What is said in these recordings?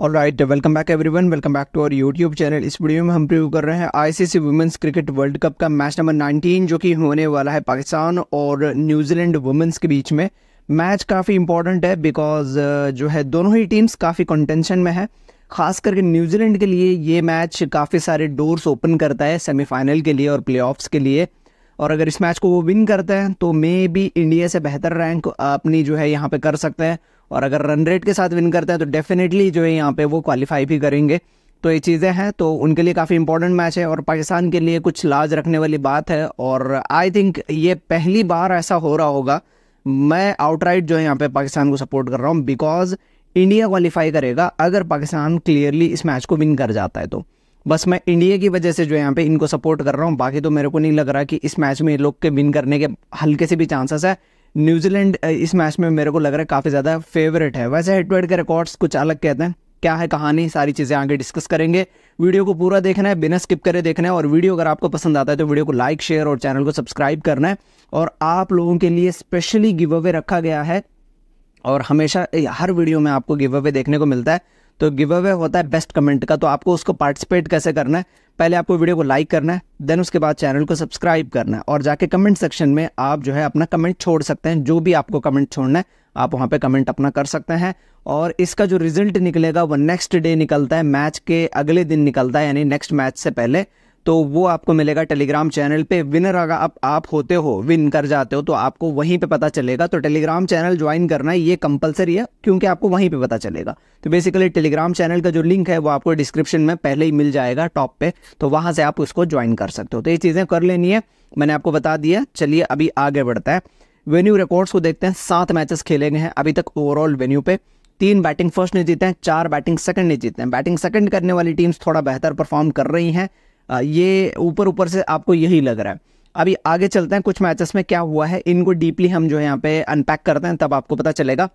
और right welcome back every one welcome back to our YouTube channel इस video में हम प्रिव्यू कर रहे हैं ICC women's cricket world cup का मैच नंबर 19 जो कि होने वाला है पाकिस्तान और न्यूजीलैंड वुमेंस के बीच में मैच काफ़ी इंपॉर्टेंट है बिकॉज जो है दोनों ही टीम्स काफ़ी कंटेंशन में है खास करके न्यूजीलैंड के लिए ये मैच काफ़ी सारे डोर्स ओपन करता है सेमीफाइनल के लिए और प्ले के लिए और अगर इस मैच को वो विन करते हैं तो मे बी इंडिया से बेहतर रैंक अपनी जो है यहाँ पर कर सकते हैं और अगर रन रेट के साथ विन करते हैं तो डेफिनेटली जो है यहाँ पे वो क्वालिफाई भी करेंगे तो ये चीज़ें हैं तो उनके लिए काफ़ी इंपॉर्टेंट मैच है और पाकिस्तान के लिए कुछ लाज रखने वाली बात है और आई थिंक ये पहली बार ऐसा हो रहा होगा मैं आउटराइट जो है यहाँ पे पाकिस्तान को सपोर्ट कर रहा हूँ बिकॉज इंडिया क्वालिफाई करेगा अगर पाकिस्तान क्लियरली इस मैच को विन कर जाता है तो बस मैं इंडिया की वजह से जो है यहाँ पे इनको सपोर्ट कर रहा हूँ बाकी तो मेरे को नहीं लग रहा कि इस मैच में ये लोग के विन करने के हल्के से भी चांसेस है न्यूजीलैंड इस मैच में मेरे को लग रहा है काफ़ी ज़्यादा फेवरेट है वैसे हेड टू हेड के रिकॉर्ड्स कुछ अलग कहते हैं क्या है कहानी सारी चीज़ें आगे डिस्कस करेंगे वीडियो को पूरा देखना है बिना स्किप करे देखना है और वीडियो अगर आपको पसंद आता है तो वीडियो को लाइक शेयर और चैनल को सब्सक्राइब करना है और आप लोगों के लिए स्पेशली गिव अवे रखा गया है और हमेशा हर वीडियो में आपको गिव अवे देखने को मिलता है तो गिव अवे होता है बेस्ट कमेंट का तो आपको उसको पार्टिसिपेट कैसे करना है पहले आपको वीडियो को लाइक करना है देन उसके बाद चैनल को सब्सक्राइब करना है और जाके कमेंट सेक्शन में आप जो है अपना कमेंट छोड़ सकते हैं जो भी आपको कमेंट छोड़ना है आप वहाँ पे कमेंट अपना कर सकते हैं और इसका जो रिजल्ट निकलेगा वो नेक्स्ट डे निकलता है मैच के अगले दिन निकलता है यानी नेक्स्ट मैच से पहले तो वो आपको मिलेगा टेलीग्राम चैनल पे विनर अगर आप आप होते हो विन कर जाते हो तो आपको वहीं पे पता चलेगा तो टेलीग्राम चैनल ज्वाइन करना ये कंपलसरी है क्योंकि आपको वहीं पे पता चलेगा तो बेसिकली टेलीग्राम चैनल का जो लिंक है वो आपको डिस्क्रिप्शन में पहले ही मिल जाएगा टॉप पे तो वहाँ से आप उसको ज्वाइन कर सकते हो तो ये चीज़ें कर लेनी है मैंने आपको बता दिया चलिए अभी आगे बढ़ता है वेन्यू रिकॉर्ड्स को देखते हैं सात मैचेस खेले गए हैं अभी तक ओवरऑल वेन्यू पे तीन बैटिंग फर्स्ट ने जीते हैं चार बैटिंग सेकंड ने जीते हैं बैटिंग सेकंड करने वाली टीम्स थोड़ा बेहतर परफॉर्म कर रही हैं ये ऊपर ऊपर से आपको यही लग रहा है अभी आगे चलते हैं कुछ मैचेस में क्या हुआ है इनको डीपली हम जो है यहाँ पे अनपैक करते हैं तब आपको पता चलेगा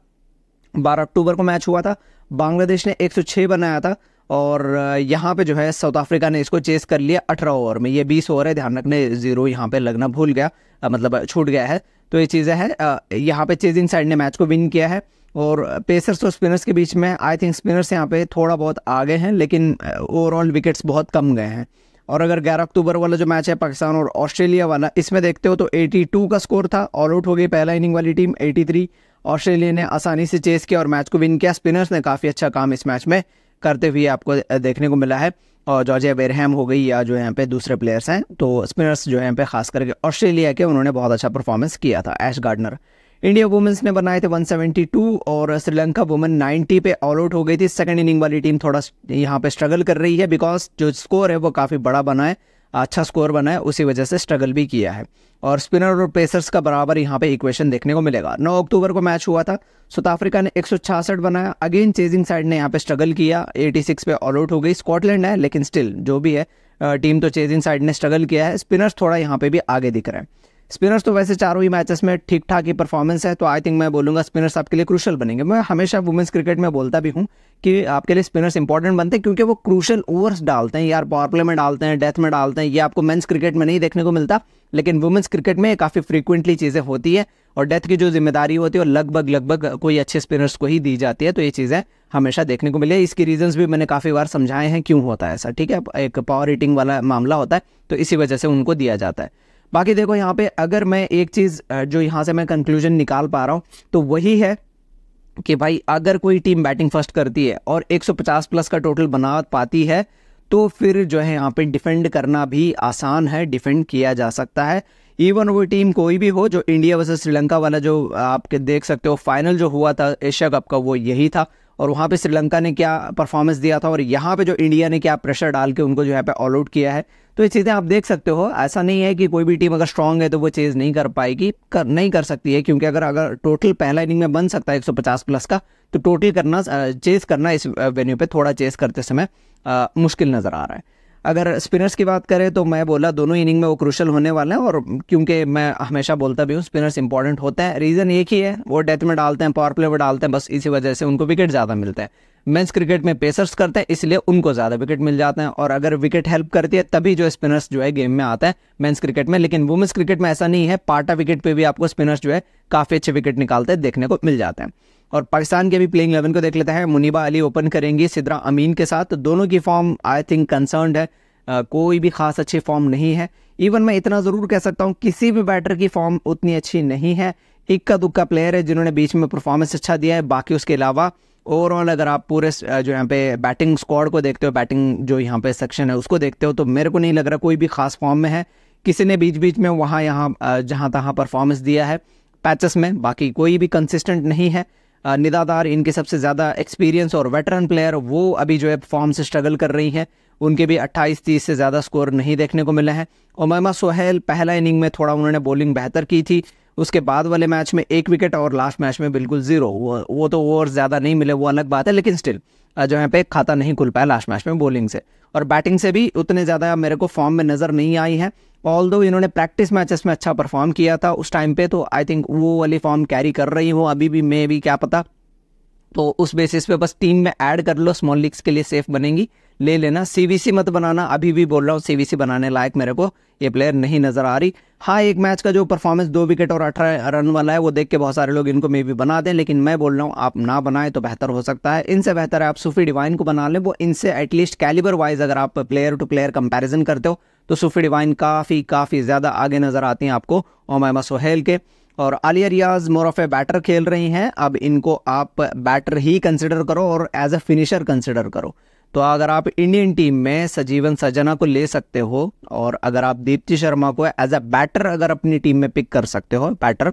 12 अक्टूबर को मैच हुआ था बांग्लादेश ने 106 बनाया था और यहाँ पे जो है साउथ अफ्रीका ने इसको चेस कर लिया 18 ओवर में ये 20 ओवर है ध्यान रखने जीरो यहाँ पे लगना भूल गया मतलब छूट गया है तो ये चीज़ें हैं यहाँ पे चेजिंग साइड ने मैच को विन किया है और पेसर्स और स्पिनर्स के बीच में आई थिंक स्पिनर्स यहाँ पे थोड़ा बहुत आगे हैं लेकिन ओवरऑल विकेट्स बहुत कम गए हैं और अगर 11 अक्टूबर वाला जो मैच है पाकिस्तान और ऑस्ट्रेलिया वाला इसमें देखते हो तो 82 का स्कोर था ऑल आउट हो गई पहला इनिंग वाली टीम 83 ऑस्ट्रेलिया ने आसानी से चेस किया और मैच को विन किया स्पिनर्स ने काफ़ी अच्छा काम इस मैच में करते हुए आपको देखने को मिला है और जॉर्जिया बेरहम हो गई या जो यहाँ पे दूसरे प्लेयर्स हैं तो स्पिनर्स जो यहाँ पे खास करके ऑस्ट्रेलिया के उन्होंने बहुत अच्छा परफॉर्मेंस किया था एश गार्डनर इंडिया वुमेंस ने बनाए थे 172 और श्रीलंका वुमेन 90 पे ऑल आउट हो गई थी सेकंड इनिंग वाली टीम थोड़ा यहाँ पे स्ट्रगल कर रही है बिकॉज जो स्कोर है वो काफ़ी बड़ा बना है अच्छा स्कोर बना है उसी वजह से स्ट्रगल भी किया है और स्पिनर और पेसर्स का बराबर यहाँ पे इक्वेशन देखने को मिलेगा 9 अक्टूबर को मैच हुआ था साउथ अफ्रीका ने एक बनाया अगेन चेजिंग साइड ने यहाँ पे स्ट्रगल किया 86 पे ऑल आउट हो गई स्कॉटलैंड है लेकिन स्टिल जो भी है टीम तो चेजिंग साइड ने स्ट्रगल किया है स्पिनर्स थोड़ा यहाँ पे भी आगे दिख रहे हैं स्पिनर्स तो वैसे चारों ही मैचेस में ठीक ठाक ही परफॉर्मेंस है तो आई थिंक मैं बोलूंगा स्पिनर्स आपके लिए क्रूशल बनेंगे मैं हमेशा वुमेंस क्रिकेट में बोलता भी हूँ कि आपके लिए स्पिनर्स इंपॉर्टेंट बनते हैं क्योंकि वो क्रूशल ओवर्स डालते हैं यार पावर प्ले में डालते हैं डेथ में डालते हैं ये आपको मेन्स क्रिकेट में नहीं देखने को मिलता लेकिन वुमेंस क्रिकेट में काफ़ी फ्रीक्वेंटली चीज़ें होती है और डेथ की जो जिम्मेदारी होती है वो लगभग लगभग कोई अच्छे स्पिनर्स को ही दी जाती है तो ये चीज़ें हमेशा देखने को मिले इसकी रीजंस भी मैंने काफ़ी बार समझाए हैं क्यों होता है ऐसा ठीक है एक पावर रेटिंग वाला मामला होता है तो इसी वजह से उनको दिया जाता है बाकी देखो यहाँ पे अगर मैं एक चीज़ जो यहाँ से मैं कंक्लूजन निकाल पा रहा हूँ तो वही है कि भाई अगर कोई टीम बैटिंग फर्स्ट करती है और 150 प्लस का टोटल बना पाती है तो फिर जो है यहाँ पे डिफेंड करना भी आसान है डिफेंड किया जा सकता है इवन वो टीम कोई भी हो जो इंडिया वर्सेज श्रीलंका वाला जो आपके देख सकते हो फाइनल जो हुआ था एशिया कप का वो यही था और वहाँ पे श्रीलंका ने क्या परफॉर्मेंस दिया था और यहाँ पे जो इंडिया ने क्या प्रेशर डाल के उनको जो है पे ऑल आउट किया है तो ये चीज़ें आप देख सकते हो ऐसा नहीं है कि कोई भी टीम अगर स्ट्रांग है तो वो चीज़ नहीं कर पाएगी कर नहीं कर सकती है क्योंकि अगर अगर टोटल पहला इनिंग में बन सकता है 150 प्लस का तो टोटल करना चेस करना इस वेन्यू पे थोड़ा चेस करते समय आ, मुश्किल नज़र आ रहा है अगर स्पिनर्स की बात करें तो मैं बोला दोनों इनिंग में वो क्रूशल होने वाले हैं और क्योंकि मैं हमेशा बोलता भी हूँ स्पिनर्स इंपॉर्टेंट होते हैं रीज़न एक ही है वो डेथ में डालते हैं पावर प्ले में डालते हैं बस इसी वजह से उनको विकेट ज़्यादा मिलता है मेंस क्रिकेट में पेसर्स करते हैं इसलिए उनको ज़्यादा विकेट मिल जाते हैं और अगर विकेट हेल्प करती है तभी जो स्पिनर्स जो है गेम में आते हैं मेंस क्रिकेट में लेकिन वुमेंस क्रिकेट में ऐसा नहीं है पाटा विकेट पर भी आपको स्पिनर्स जो है काफ़ी अच्छे विकेट निकालते हैं देखने को मिल जाते हैं और पाकिस्तान के भी प्लेइंग इलेवन को देख लेते हैं मुनीबा अली ओपन करेंगी सिद्रा अमीन के साथ तो दोनों की फॉर्म आई थिंक कंसर्न है कोई भी खास अच्छी फॉर्म नहीं है इवन मैं इतना ज़रूर कह सकता हूँ किसी भी बैटर की फॉर्म उतनी अच्छी नहीं है इक्का दुक्का प्लेयर है जिन्होंने बीच में परफॉर्मेंस अच्छा दिया है बाकी उसके अलावा ओवरऑल अगर आप पूरे जो यहाँ पे बैटिंग स्क्वाड को देखते हो बैटिंग जो यहाँ पे सेक्शन है उसको देखते हो तो मेरे को नहीं लग रहा कोई भी खास फॉर्म में है किसी ने बीच बीच में वहाँ यहाँ जहाँ तहाँ परफॉर्मेंस दिया है पैचेस में बाकी कोई भी कंसिस्टेंट नहीं है निदादार इनके सबसे ज़्यादा एक्सपीरियंस और वेटरन प्लेयर वो अभी जो है फॉर्म से स्ट्रगल कर रही हैं उनके भी 28 तीस से ज़्यादा स्कोर नहीं देखने को मिले हैं ओमैमा सोहेल पहला इनिंग में थोड़ा उन्होंने बॉलिंग बेहतर की थी उसके बाद वाले मैच में एक विकेट और लास्ट मैच में बिल्कुल जीरो वो वो तो ओवर ज़्यादा नहीं मिले वो अलग बात है लेकिन स्टिल जो यहाँ पे खाता नहीं खुल पाया लास्ट मैच में बॉलिंग से और बैटिंग से भी उतने ज़्यादा मेरे को फॉर्म में नज़र नहीं आई है ऑल दो इन्होंने प्रैक्टिस मैचेस में अच्छा परफॉर्म किया था उस टाइम पे तो आई थिंक वो वाली फॉर्म कैरी कर रही हो अभी भी मैं भी क्या पता तो उस बेसिस पे बस टीम में ऐड कर लो स्मॉल लीग्स के लिए सेफ बनेंगी ले लेना सीवीसी मत बनाना अभी भी बोल रहा हूँ सीवीसी बनाने लायक मेरे को ये प्लेयर नहीं नज़र आ रही हाँ एक मैच का जो परफॉर्मेंस दो विकेट और अठारह रन वाला है वो देख के बहुत सारे लोग इनको मे भी बना दें लेकिन मैं बोल रहा हूँ आप ना बनाएं तो बेहतर हो सकता है इनसे बेहतर है आप सूफी डिवाइन को बना लें वो इनसे एटलीस्ट कैलिबर वाइज अगर आप प्लेयर टू प्लेयर कंपेरिजन करते हो तो सूफी डिवाइन काफ़ी काफ़ी ज़्यादा आगे नज़र आती हैं आपको ओमैमा सोहेल के और Aliya Riaz more of a batter खेल रही हैं अब इनको आप बैटर ही कंसिडर करो और एज अ फिनिशर कंसिडर करो तो अगर आप इंडियन टीम में सजीवन सजना को ले सकते हो और अगर आप दीप्ति शर्मा को एज अ बैटर अगर अपनी टीम में पिक कर सकते हो बैटर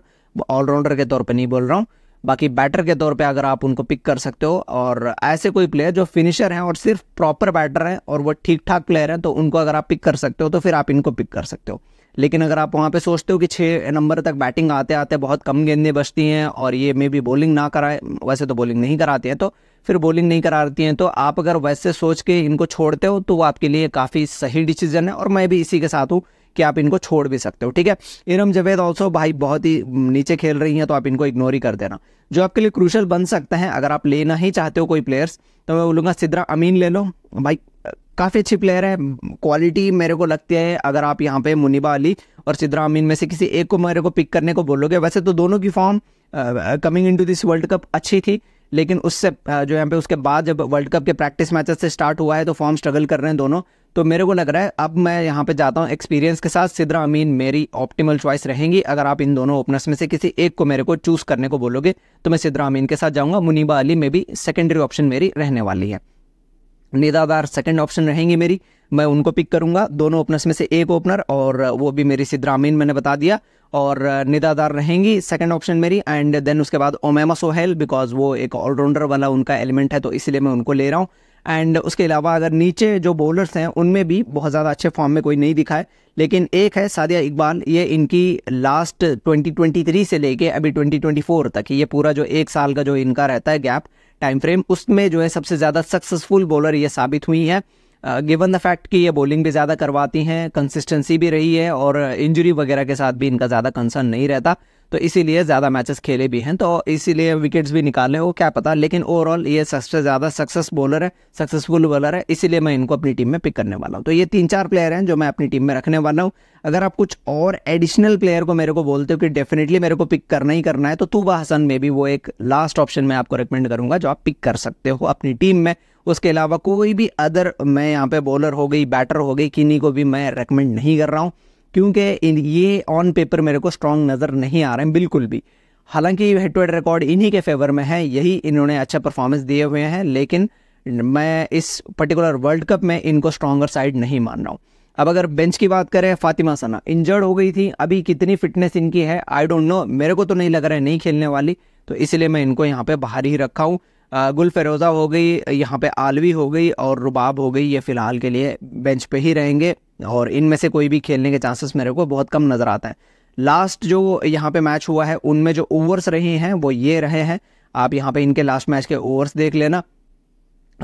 ऑलराउंडर के तौर पर नहीं बोल रहा हूँ बाकी बैटर के तौर पे अगर आप उनको पिक कर सकते हो और ऐसे कोई प्लेयर जो फिनिशर हैं और सिर्फ प्रॉपर बैटर हैं और वो ठीक ठाक प्लेयर हैं तो उनको अगर आप पिक कर सकते हो तो फिर आप इनको पिक कर सकते हो लेकिन अगर आप वहाँ पे सोचते हो कि छः नंबर तक बैटिंग आते आते बहुत कम गेंदें बचती हैं और ये मे बी बॉलिंग ना कराए वैसे तो बॉलिंग नहीं कराते हैं तो फिर बॉलिंग नहीं कराती हैं तो आप अगर वैसे सोच के इनको छोड़ते हो तो वो आपके लिए काफ़ी सही डिसीजन है और मैं भी इसी के साथ हूँ कि आप इनको छोड़ भी सकते हो ठीक है इरम जवेद ऑल्सो भाई बहुत ही नीचे खेल रही हैं तो आप इनको इग्नोर ही कर देना जो आपके लिए क्रूशल बन सकता है अगर आप लेना ही चाहते हो कोई प्लेयर्स तो मैं बोलूँगा सिद्रा अमीन ले लो भाई काफ़ी अच्छी प्लेयर है क्वालिटी मेरे को लगती है अगर आप यहाँ पे मुनीबा अली और सिद्रा अमीन में से किसी एक को मेरे को पिक करने को बोलोगे वैसे तो दोनों की form coming into this world cup अच्छी थी लेकिन उससे जो यहाँ पे उसके बाद जब वर्ल्ड कप के प्रैक्टिस मैचेस से स्टार्ट हुआ है तो फॉर्म स्ट्रगल कर रहे हैं दोनों तो मेरे को लग रहा है अब मैं यहाँ पे जाता हूँ एक्सपीरियंस के साथ सिद्रा अमीन मेरी ऑप्टिमल चॉइस रहेंगी अगर आप इन दोनों ओपनर्स में से किसी एक को मेरे को चूज़ करने को बोलोगे तो मैं सिद्रा अमीन के साथ जाऊँगा मुनीबा अली में भी सेकेंडरी ऑप्शन मेरी रहने वाली है निदाबार सेकंड ऑप्शन रहेंगी मेरी मैं उनको पिक करूंगा दोनों ओपनर्स में से एक ओपनर और वो भी मेरी सिद्रामीन मैंने बता दिया और निदादार रहेंगी सेकंड ऑप्शन मेरी एंड देन उसके बाद ओमेमा सोहेल बिकॉज वो एक ऑलराउंडर वाला उनका एलिमेंट है तो इसलिए मैं उनको ले रहा हूँ एंड उसके अलावा अगर नीचे जो बॉलर्स हैं उनमें भी बहुत ज़्यादा अच्छे फॉर्म में कोई नहीं दिखा है लेकिन एक है सादिया इकबाल ये इनकी लास्ट 2023 से लेके अभी 2024 तक ये पूरा जो एक साल का जो इनका रहता है गैप टाइम फ्रेम उसमें जो है सबसे ज़्यादा सक्सेसफुल बॉलर ये साबित हुई हैं गिवन द फैक्ट कि ये बॉलिंग भी ज़्यादा करवाती हैं कंसिस्टेंसी भी रही है और इंजरी वगैरह के साथ भी इनका ज़्यादा कंसर्न नहीं रहता तो इसीलिए ज़्यादा मैचेस खेले भी हैं तो इसीलिए विकेट्स भी निकाले वो क्या पता लेकिन ओवरऑल ये सबसे ज़्यादा सक्सेस बॉलर है सक्सेसफुल बॉलर है इसीलिए मैं इनको अपनी टीम में पिक करने वाला हूँ तो ये तीन चार प्लेयर हैं जो मैं अपनी टीम में रखने वाला हूँ अगर आप कुछ और एडिशनल प्लेयर को मेरे को बोलते हो कि डेफिनेटली मेरे को पिक करना ही करना है तो तूबा हसन में भी वो एक लास्ट ऑप्शन मैं आपको रिकमेंड करूँगा जो आप पिक कर सकते हो अपनी टीम में उसके अलावा कोई भी अदर मैं यहाँ पे बॉलर हो गई बैटर हो गई किन्हीं को भी मैं रिकमेंड नहीं कर रहा हूँ क्योंकि ये ऑन पेपर मेरे को स्ट्रांग नज़र नहीं आ रहे हैं बिल्कुल भी हालांकि हेड टू हेड रिकॉर्ड इन्हीं के फेवर में है यही इन्होंने अच्छा परफॉर्मेंस दिए हुए हैं लेकिन मैं इस पर्टिकुलर वर्ल्ड कप में इनको स्ट्रॉगर साइड नहीं मान रहा हूँ अब अगर बेंच की बात करें फातिमा सना इंजर्ड हो गई थी अभी कितनी फिटनेस इनकी है आई डोंट नो मेरे को तो नहीं लग रहा है नहीं खेलने वाली तो इसलिए मैं इनको यहाँ पे बाहर ही रखा हूँ गुल फरोज़ा हो गई यहाँ पे आलवी हो गई और रुबाब हो गई ये फ़िलहाल के लिए बेंच पे ही रहेंगे और इनमें से कोई भी खेलने के चांसेस मेरे को बहुत कम नज़र आते हैं लास्ट जो यहाँ पे मैच हुआ है उनमें जो ओवर्स रहे हैं वो ये रहे हैं आप यहाँ पे इनके लास्ट मैच के ओवर्स देख लेना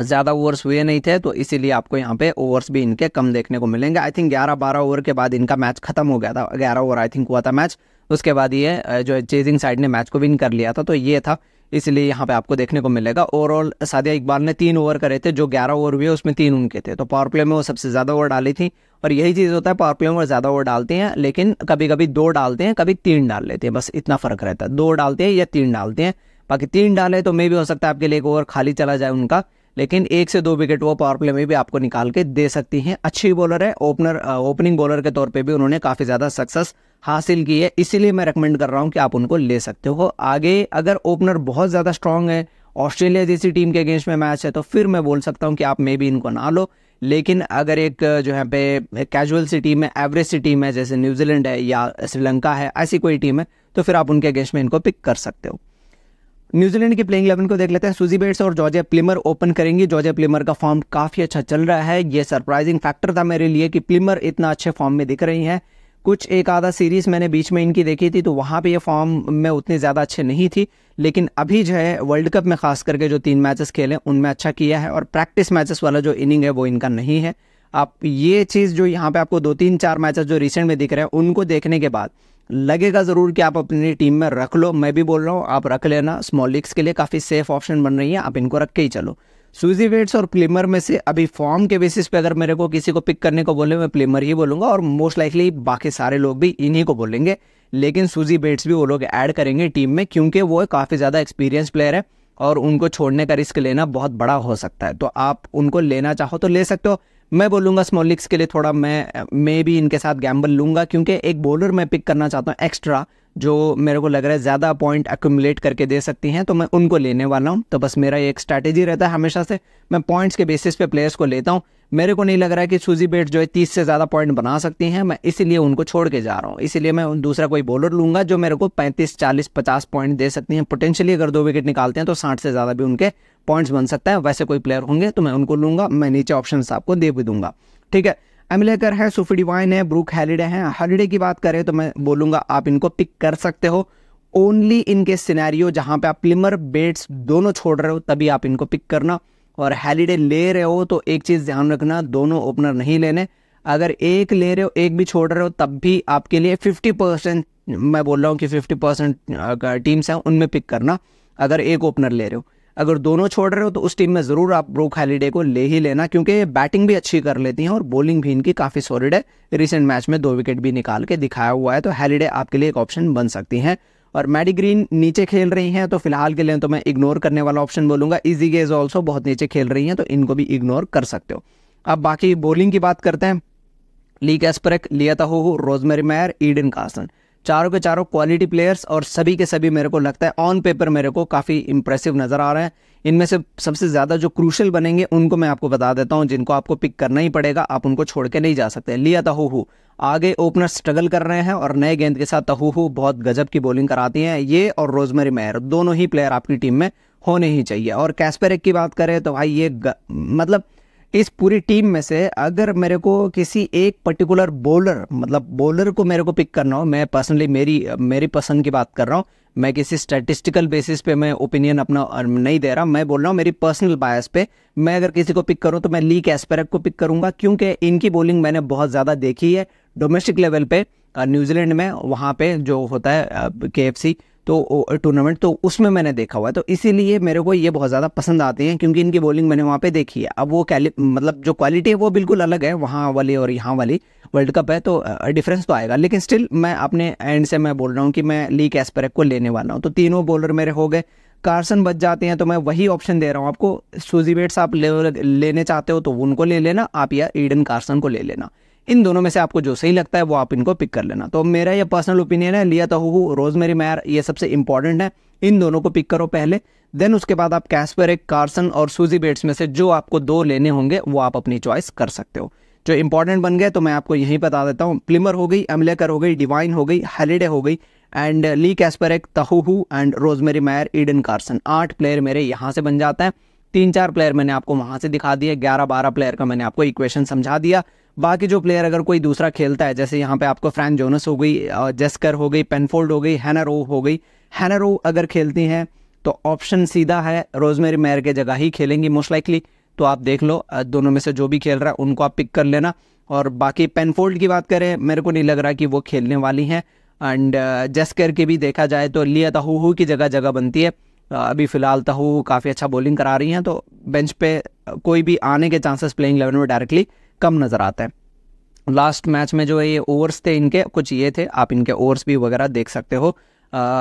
ज़्यादा ओवर्स हुए नहीं थे तो इसीलिए आपको यहाँ पे ओवर्स भी इनके कम देखने को मिलेंगे आई थिंक 11-12 ओवर के बाद इनका मैच खत्म हो गया था 11 ओवर आई थिंक हुआ था मैच उसके बाद ये जो चेजिंग साइड ने मैच को विन कर लिया था तो ये था इसलिए यहाँ पे आपको देखने को मिलेगा ओवरऑल सादिया इकबाल ने तीन ओवर करे थे जो ग्यारह ओवर हुए उसमें तीन उनके थे तो पावर प्ले में वो सबसे ज़्यादा ओवर डाली थी और यही चीज़ होता है पावर प्ले में वो ज़्यादा ओवर डालते हैं लेकिन कभी कभी दो डालते हैं कभी तीन डाल लेते हैं बस इतना फ़र्क रहता है दो डालते हैं या तीन डालते हैं बाकी तीन डाले तो मे भी हो सकता है आपके लिए एक ओवर खाली चला जाए उनका लेकिन एक से दो विकेट वो पावर प्ले में भी आपको निकाल के दे सकती हैं अच्छी बॉलर है ओपनर ओपनिंग बॉलर के तौर पर भी उन्होंने काफ़ी ज़्यादा सक्सेस हासिल की है इसीलिए मैं रिकमेंड कर रहा हूँ कि आप उनको ले सकते हो आगे अगर ओपनर बहुत ज़्यादा स्ट्रांग है ऑस्ट्रेलिया जैसी टीम के अगेंस्ट में मैच है तो फिर मैं बोल सकता हूँ कि आप मे भी इनको ना लो लेकिन अगर एक जो है पे कैजुअल सी टीम है एवरेज सी टीम है जैसे न्यूजीलैंड है या श्रीलंका है ऐसी कोई टीम है तो फिर आप उनके अगेंस्ट में इनको पिक कर सकते हो न्यूजीलैंड की प्लेइंग इलेवन को देख लेते हैं सुजी बेट्स और जॉर्जिया प्लिमर ओपन करेंगी जॉर्जिया प्लिमर का फॉर्म काफ़ी अच्छा चल रहा है ये सरप्राइजिंग फैक्टर था मेरे लिए कि प्लिमर इतना अच्छे फॉर्म में दिख रही हैं कुछ एक आधा सीरीज़ मैंने बीच में इनकी देखी थी तो वहाँ पे ये फॉर्म में उतनी ज़्यादा अच्छे नहीं थी लेकिन अभी जो है वर्ल्ड कप में खास करके जो तीन मैचेस खेले उनमें अच्छा किया है और प्रैक्टिस मैचेस वाला जो इनिंग है वो इनका नहीं है आप ये चीज़ जो यहाँ पे आपको दो तीन चार मैचेस जो रिसेंट में दिख रहे हैं उनको देखने के बाद लगेगा ज़रूर कि आप अपनी टीम में रख लो मैं भी बोल रहा हूँ आप रख लेना स्मॉल लीग्स के लिए काफ़ी सेफ ऑप्शन बन रही है आप इनको रख के ही चलो सूजी वेट्स और प्लेमर में से अभी फॉर्म के बेसिस पे अगर मेरे को किसी को पिक करने को बोले मैं प्लेमर ही बोलूंगा और मोस्ट लाइकली बाकी सारे लोग भी इन्हीं को बोलेंगे लेकिन सूजी बेट्स भी वो लोग ऐड करेंगे टीम में क्योंकि वो काफ़ी ज़्यादा एक्सपीरियंस प्लेयर है और उनको छोड़ने का रिस्क लेना बहुत बड़ा हो सकता है तो आप उनको लेना चाहो तो ले सकते हो मैं बोलूँगा स्मॉलिक्स के लिए थोड़ा मैं मे भी इनके साथ गैम्बल लूँगा क्योंकि एक बॉलर मैं पिक करना चाहता हूँ एक्स्ट्रा जो मेरे को लग रहा है ज़्यादा पॉइंट एक्यूमुलेट करके दे सकती हैं तो मैं उनको लेने वाला हूँ तो बस मेरा एक स्ट्रैटेजी रहता है हमेशा से मैं पॉइंट्स के बेसिस पे प्लेयर्स को लेता हूँ मेरे को नहीं लग रहा है कि सूजी बेट जो है तीस से ज़्यादा पॉइंट बना सकती हैं मैं इसीलिए उनको छोड़ के जा रहा हूँ इसीलिए मैं दूसरा कोई बॉलर लूंगा जो मेरे को पैंतीस चालीस पचास पॉइंट दे सकती हैं पोटेंशियली अगर दो विकेट निकालते हैं तो साठ से ज़्यादा भी उनके पॉइंट्स बन सकता है वैसे कोई प्लेयर होंगे तो मैं उनको लूंगा मैं नीचे ऑप्शन आपको दे भी दूंगा ठीक है एमलेकर है सुफी डिवाइन है ब्रूक हेलिडे हैं हेलिडे की बात करें तो मैं बोलूंगा आप इनको पिक कर सकते हो ओनली इनके सिनेरियो जहाँ पे आप प्लिमर बेट्स दोनों छोड़ रहे हो तभी आप इनको पिक करना और हैलीडे ले रहे हो तो एक चीज़ ध्यान रखना दोनों ओपनर नहीं लेने अगर एक ले रहे हो एक भी छोड़ रहे हो तब भी आपके लिए फिफ्टी परसेंट मैं बोल रहा हूँ कि फिफ्टी परसेंट टीम्स हैं उनमें पिक करना अगर एक ओपनर ले रहे हो अगर दोनों छोड़ रहे हो तो उस टीम में ज़रूर आप ब्रूक हैलीडे को ले ही लेना क्योंकि ये बैटिंग भी अच्छी कर लेती हैं और बॉलिंग भी इनकी काफ़ी सॉलिड है रिसेंट मैच में दो विकेट भी निकाल के दिखाया हुआ है तो हैलीडे आपके लिए एक ऑप्शन बन सकती हैं और मैडी ग्रीन नीचे खेल रही हैं तो फिलहाल के लिए तो मैं इग्नोर करने वाला ऑप्शन बोलूंगा इजी गेज ऑल्सो बहुत नीचे खेल रही हैं तो इनको भी इग्नोर कर सकते हो अब बाकी बॉलिंग की बात करते हैं ली कैस्परेक लिया तहो रोजमेरी मैर ईडन कासन चारों के चारों क्वालिटी प्लेयर्स और सभी के सभी मेरे को लगता है ऑन पेपर मेरे को काफ़ी इंप्रेसिव नज़र आ रहे हैं इनमें से सबसे ज़्यादा जो क्रूशल बनेंगे उनको मैं आपको बता देता हूँ जिनको आपको पिक करना ही पड़ेगा आप उनको छोड़ के नहीं जा सकते लिया तहू आगे ओपनर स्ट्रगल कर रहे हैं और नए गेंद के साथ तहू बहुत गजब की बॉलिंग कराती हैं ये और रोजमेरी मेहर दोनों ही प्लेयर आपकी टीम में होने ही चाहिए और कैस्पेरिक की बात करें तो भाई ये मतलब इस पूरी टीम में से अगर मेरे को किसी एक पर्टिकुलर बॉलर मतलब बॉलर को मेरे को पिक करना हो मैं पर्सनली मेरी मेरी पसंद की बात कर रहा हूँ मैं किसी स्टैटिस्टिकल बेसिस पे मैं ओपिनियन अपना नहीं दे रहा मैं बोल रहा हूँ मेरी पर्सनल बायस पे मैं अगर किसी को पिक करूँ तो मैं ली कैस्पेरक को पिक करूँगा क्योंकि इनकी बॉलिंग मैंने बहुत ज़्यादा देखी है डोमेस्टिक लेवल पे न्यूजीलैंड में वहाँ पे जो होता है के तो टूर्नामेंट तो उसमें मैंने देखा हुआ है तो इसीलिए मेरे को ये बहुत ज़्यादा पसंद आते हैं क्योंकि इनकी बॉलिंग मैंने वहाँ पे देखी है अब वो कैली मतलब जो क्वालिटी है वो बिल्कुल अलग है वहाँ वाली और यहाँ वाली वर्ल्ड कप है तो डिफरेंस तो आएगा लेकिन स्टिल मैं अपने एंड से मैं बोल रहा हूँ कि मैं ली कैस्परेक को लेने वाला हूँ तो तीनों बॉलर मेरे हो गए कार्सन बच जाते हैं तो मैं वही ऑप्शन दे रहा हूँ आपको सुजीबेट्स आप ले, लेने चाहते हो तो उनको ले लेना आप या ईडन कार्सन को ले लेना इन दोनों में से आपको जो सही लगता है वो आप इनको पिक कर लेना तो मेरा ये पर्सनल ओपिनियन है लिया तहू रोजमेरी मैर ये सबसे इंपॉर्टेंट है इन दोनों को पिक करो पहले देन उसके बाद आप कैसपर एक कार्सन और सूजी बेट्स में से जो आपको दो लेने होंगे वो आप अपनी चॉइस कर सकते हो जो इंपॉर्टेंट बन गए तो मैं आपको यही बता देता हूँ प्लिमर हो गई एमलेकर हो गई डिवाइन हो गई हेलीडे हो गई एंड ली एक Tahuhu and Rosemary Mair Eden Carson आठ प्लेयर मेरे यहाँ से बन जाता है तीन चार प्लेयर मैंने आपको वहाँ से दिखा दिए ग्यारह बारह प्लेयर का मैंने आपको इक्वेशन समझा दिया बाकी जो प्लेयर अगर कोई दूसरा खेलता है जैसे यहाँ पे आपको फ्रैंक जोनस हो गई जेस्कर हो गई पेनफोल्ड हो गई हैनारो हो गई हैनारो अगर खेलती हैं तो ऑप्शन सीधा है रोजमेरी मैर के जगह ही खेलेंगी मोस्ट लाइकली तो आप देख लो दोनों में से जो भी खेल रहा है उनको आप पिक कर लेना और बाकी पेनफोल्ड की बात करें मेरे को नहीं लग रहा कि वो खेलने वाली हैं एंड जेस्कर की भी देखा जाए तो लिया तहू की जगह जगह बनती है अभी फ़िलहाल तहू काफ़ी अच्छा बॉलिंग करा रही हैं तो बेंच पे कोई भी आने के चांसेस प्लेइंग इलेवन में डायरेक्टली कम नज़र आता है लास्ट मैच में जो है ये ओवर्स थे इनके कुछ ये थे आप इनके ओवर्स भी वगैरह देख सकते हो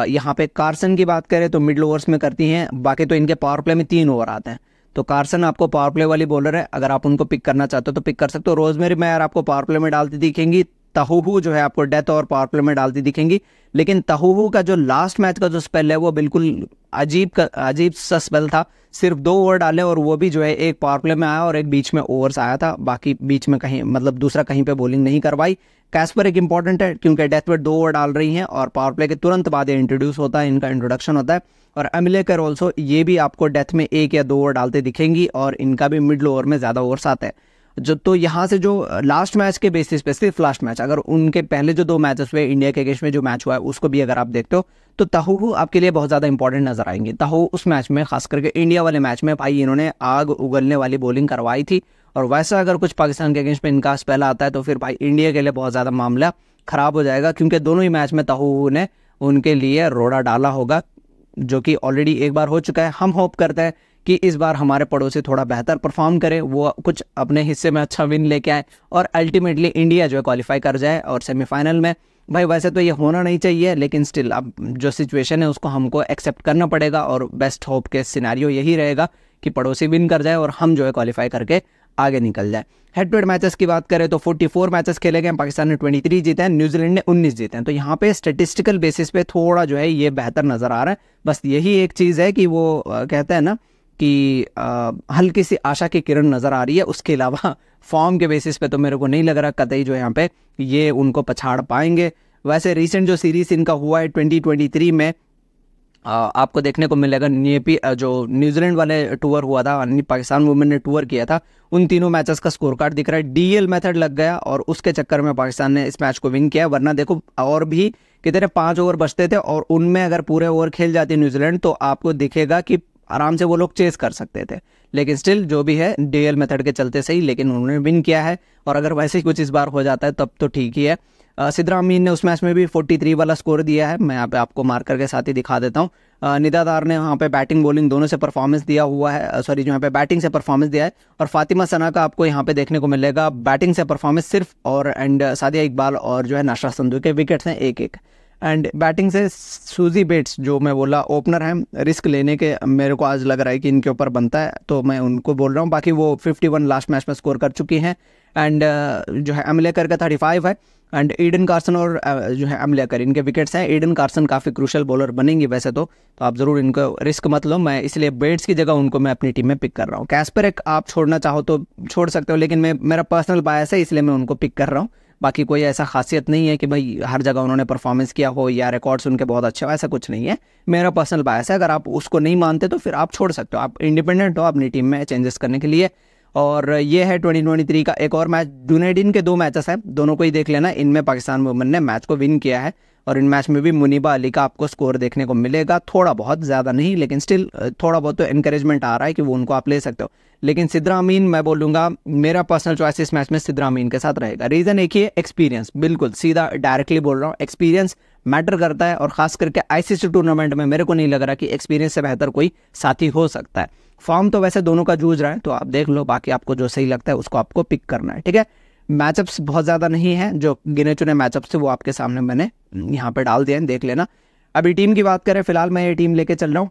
यहाँ पे कार्सन की बात करें तो मिडल ओवर्स में करती हैं बाकी तो इनके पावर प्ले में तीन ओवर आते हैं तो कार्सन आपको पावर प्ले वाली बॉलर है अगर आप उनको पिक करना चाहते हो तो पिक कर सकते हो रोजमेरी मैर आपको पावर प्ले में डालती दिखेंगी तहुहू जो है आपको डेथ और पावर प्ले में डालती दिखेंगी लेकिन तहुहू का जो लास्ट मैच का जो स्पेल है वो बिल्कुल अजीब का अजीब सा स्पेल था सिर्फ दो ओवर डाले और वो भी जो है एक पावर प्ले में आया और एक बीच में ओवर्स आया था बाकी बीच में कहीं मतलब दूसरा कहीं पे बॉलिंग नहीं करवाई कैस्पर एक इंपॉर्टेंट है क्योंकि डेथ पर दो ओवर डाल रही हैं और पावर प्ले के तुरंत बाद ये इंट्रोड्यूस होता है इनका इंट्रोडक्शन होता है और कर ऑल्सो ये भी आपको डेथ में एक या दो ओवर डालते दिखेंगी और इनका भी मिडल ओवर में ज़्यादा ओवर्स आता है जो तो यहाँ से जो लास्ट मैच के बेसिस पे सिर्फ लास्ट मैच अगर उनके पहले जो दो मैचेस हुए इंडिया के अगेंस्ट में जो मैच हुआ है उसको भी अगर आप देखते हो तो तहू आपके लिए बहुत ज़्यादा इंपॉर्टेंट नजर आएंगे तहू उस मैच में खास करके इंडिया वाले मैच में भाई इन्होंने आग उगलने वाली बॉलिंग करवाई थी और वैसा अगर कुछ पाकिस्तान के अगेंस्ट में इनका स्पेल आता है तो फिर भाई इंडिया के लिए बहुत ज़्यादा मामला ख़राब हो जाएगा क्योंकि दोनों ही मैच में तहू ने उनके लिए रोड़ा डाला होगा जो कि ऑलरेडी एक बार हो चुका है हम होप करते हैं कि इस बार हमारे पड़ोसी थोड़ा बेहतर परफॉर्म करें वो कुछ अपने हिस्से में अच्छा विन लेके आए और अल्टीमेटली इंडिया जो है क्वालिफाई कर जाए और सेमीफाइनल में भाई वैसे तो ये होना नहीं चाहिए लेकिन स्टिल अब जो सिचुएशन है उसको हमको एक्सेप्ट करना पड़ेगा और बेस्ट होप के सिनारियो यही रहेगा कि पड़ोसी विन कर जाए और हम जो है क्वालिफाई करके आगे निकल जाए हेड टू हेड मैचेस की बात करें तो 44 मैचेस खेले गए पाकिस्तान ने 23 जीते हैं न्यूजीलैंड ने 19 जीते हैं तो यहाँ पे स्टेटिस्टिकल बेसिस पे थोड़ा जो है ये बेहतर नज़र आ रहा है बस यही एक चीज़ है कि वो कहते हैं ना कि हल्की सी आशा की किरण नज़र आ रही है उसके अलावा फॉर्म के बेसिस पे तो मेरे को नहीं लग रहा कतई जो यहाँ पे ये उनको पछाड़ पाएंगे वैसे रिसेंट जो सीरीज़ इनका हुआ है 2023 में आ, आपको देखने को मिलेगा नीपी जो न्यूजीलैंड वाले टूर हुआ था पाकिस्तान वुमेन ने टूर किया था उन तीनों मैचेस का स्कोर कार्ड दिख रहा है डीएल मेथड लग गया और उसके चक्कर में पाकिस्तान ने इस मैच को विन किया वरना देखो और भी कितने पाँच ओवर बचते थे और उनमें अगर पूरे ओवर खेल जाती न्यूजीलैंड तो आपको दिखेगा कि आराम से वो लोग चेस कर सकते थे लेकिन स्टिल जो भी है डीएल मेथड के चलते सही लेकिन उन्होंने विन किया है और अगर वैसे ही कुछ इस बार हो जाता है तब तो ठीक ही है सिद्धरामीन ने उस मैच में भी 43 वाला स्कोर दिया है मैं यहाँ पे आपको मार के साथ ही दिखा देता हूँ निदादार ने वहाँ पे बैटिंग बॉलिंग दोनों से परफॉर्मेंस दिया हुआ है सॉरी जो यहाँ पे बैटिंग से परफॉर्मेंस दिया है और फातिमा सना का आपको यहाँ पे देखने को मिलेगा बैटिंग से परफॉर्मेंस सिर्फ और एंड सादिया इकबाल और जो है नाशरा संधु के विकेट्स हैं एक एक एंड बैटिंग से सूजी बेट्स जो मैं बोला ओपनर हैं रिस्क लेने के मेरे को आज लग रहा है कि इनके ऊपर बनता है तो मैं उनको बोल रहा हूँ बाकी वो 51 लास्ट मैच में स्कोर कर चुकी हैं एंड uh, जो है एम लेकर का 35 है एंड ईडन कार्सन और uh, जो है एम लेकर इनके विकेट्स हैं ईडन कार्सन काफ़ी क्रूशल बॉलर बनेंगी वैसे तो तो आप ज़रूर इनको रिस्क मत लो मैं इसलिए बेट्स की जगह उनको मैं अपनी टीम में पिक कर रहा हूँ कैसपर एक आप छोड़ना चाहो तो छोड़ सकते हो लेकिन मैं मेरा पर्सनल बायस है इसलिए मैं उनको पिक कर रहा हूँ बाकी कोई ऐसा खासियत नहीं है कि भाई हर जगह उन्होंने परफॉर्मेंस किया हो या रिकॉर्ड्स उनके बहुत अच्छे हो ऐसा कुछ नहीं है मेरा पर्सनल बायस है अगर आप उसको नहीं मानते तो फिर आप छोड़ सकते हो आप इंडिपेंडेंट हो अपनी टीम में चेंजेस करने के लिए और ये है 2023 का एक और मैच डूनेडिन के दो मैचेस हैं दोनों को ही देख लेना इनमें पाकिस्तान वुमन ने मैच को विन किया है और इन मैच में भी मुनीबा अली का आपको स्कोर देखने को मिलेगा थोड़ा बहुत ज़्यादा नहीं लेकिन स्टिल थोड़ा बहुत तो इनक्रेजमेंट आ रहा है कि वो उनको आप ले सकते हो लेकिन सिद्धरा अमीन मैं बोलूँगा मेरा पर्सनल चॉइस इस मैच में सिद्धरा अमीन के साथ रहेगा रीज़न एक ही है एक्सपीरियंस बिल्कुल सीधा डायरेक्टली बोल रहा हूँ एक्सपीरियंस मैटर करता है और ख़ास करके आईसीसी टूर्नामेंट में मेरे को नहीं लग रहा कि एक्सपीरियंस से बेहतर कोई साथी हो सकता है फॉर्म तो वैसे दोनों का जूझ रहा है तो आप देख लो बाकी आपको जो सही लगता है उसको आपको पिक करना है ठीक है मैचअप्स बहुत ज़्यादा नहीं है जो गिने चुने मैचअप्स थे वो आपके सामने मैंने यहाँ पर डाल दिया है देख लेना अभी टीम की बात करें फिलहाल मैं ये टीम लेके चल रहा हूँ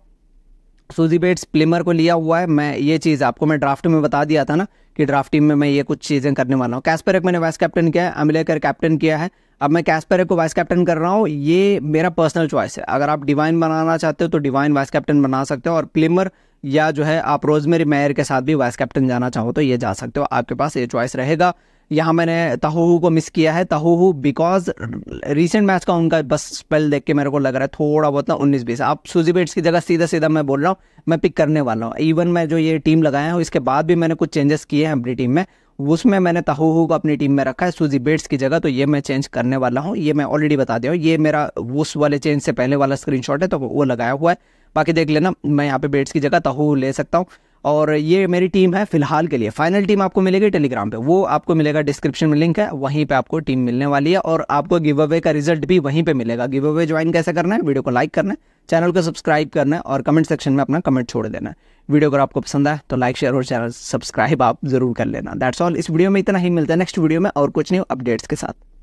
सूजी बेट्स प्लेमर को लिया हुआ है मैं ये चीज़ आपको मैं ड्राफ्ट में बता दिया था ना कि ड्राफ्ट टीम में मैं ये कुछ चीज़ें करने वाला हूँ कैस्पर एक मैंने वाइस कैप्टन किया है अमिलेकर कैप्टन किया है अब मैं कैस्पर को वाइस कैप्टन कर रहा हूँ ये मेरा पर्सनल चॉइस है अगर आप डिवाइन बनाना चाहते हो तो डिवाइन वाइस कैप्टन बना सकते हो और प्लेमर या जो है आप रोजमेरी मेयर के साथ भी वाइस कैप्टन जाना चाहो तो ये जा सकते हो आपके पास ये चॉइस रहेगा यहाँ मैंने ताहू को मिस किया है ताहू बिकॉज रिसेंट मैच का उनका बस स्पेल देख के मेरे को लग रहा है थोड़ा बहुत ना उन्नीस बीस आप सूजी बेट्स की जगह सीधा सीधा मैं बोल रहा हूँ मैं पिक करने वाला हूँ इवन मैं जो ये टीम लगाया हूँ इसके बाद भी मैंने कुछ चेंजेस किए हैं अपनी टीम में उसमें मैंने ताहू को अपनी टीम में रखा है सूजी बेट्स की जगह तो ये मैं चेंज करने वाला हूँ ये मैं ऑलरेडी बता दिया हूँ ये मेरा उस वाले चेंज से पहले वाला स्क्रीन है तो वो लगाया हुआ है बाकी देख लेना मैं यहाँ पे बेट्स की जगह ताहू ले सकता हूँ और ये मेरी टीम है फिलहाल के लिए फाइनल टीम आपको मिलेगी टेलीग्राम पे वो आपको मिलेगा डिस्क्रिप्शन में लिंक है वहीं पे आपको टीम मिलने वाली है और आपको गिव अवे का रिजल्ट भी वहीं पे मिलेगा गिव अवे ज्वाइन कैसे करना है वीडियो को लाइक करना है चैनल को सब्सक्राइब करना है और कमेंट सेक्शन में अपना कमेंट छोड़ देना है वीडियो अगर आपको पसंद आए तो लाइक शेयर और चैनल सब्सक्राइब आप जरूर कर लेना दैट्स ऑल इस वीडियो में इतना ही मिलता है नेक्स्ट वीडियो में और कुछ न्यू अपडेट्स के साथ